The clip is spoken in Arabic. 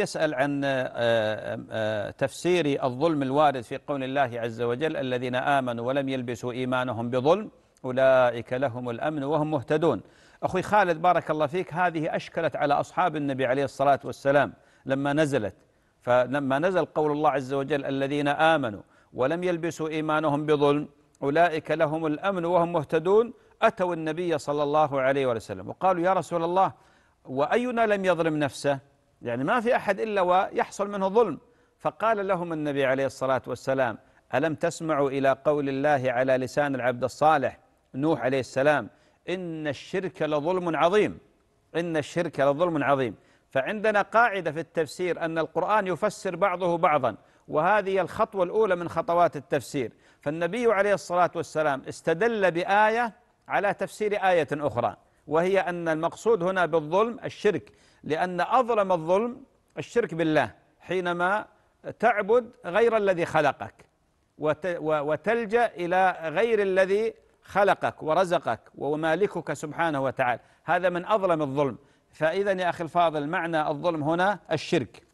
يسأل عن آه، آه، آه، تفسير الظلم الوارد في قول الله عز وجل الذين آمنوا ولم يلبسوا إيمانهم بظلم أولئك لهم الأمن وهم مهتدون أخوي خالد بارك الله فيك هذه أشكلت على أصحاب النبي عليه الصلاة والسلام لما نزلت فلما نزل قول الله عز وجل الذين آمنوا ولم يلبسوا إيمانهم بظلم أولئك لهم الأمن وهم مهتدون أتوا النبي صلى الله عليه وسلم وقالوا يا رسول الله وأينا لم يظلم نفسه يعني ما في أحد إلا ويحصل منه ظلم فقال لهم النبي عليه الصلاة والسلام ألم تسمعوا إلى قول الله على لسان العبد الصالح نوح عليه السلام إن الشرك لظلم عظيم إن الشرك لظلم عظيم فعندنا قاعدة في التفسير أن القرآن يفسر بعضه بعضا وهذه الخطوة الأولى من خطوات التفسير فالنبي عليه الصلاة والسلام استدل بآية على تفسير آية أخرى وهي أن المقصود هنا بالظلم الشرك لأن أظلم الظلم الشرك بالله حينما تعبد غير الذي خلقك وتلجأ إلى غير الذي خلقك ورزقك ومالكك سبحانه وتعالى هذا من أظلم الظلم فإذا يا أخي الفاضل معنى الظلم هنا الشرك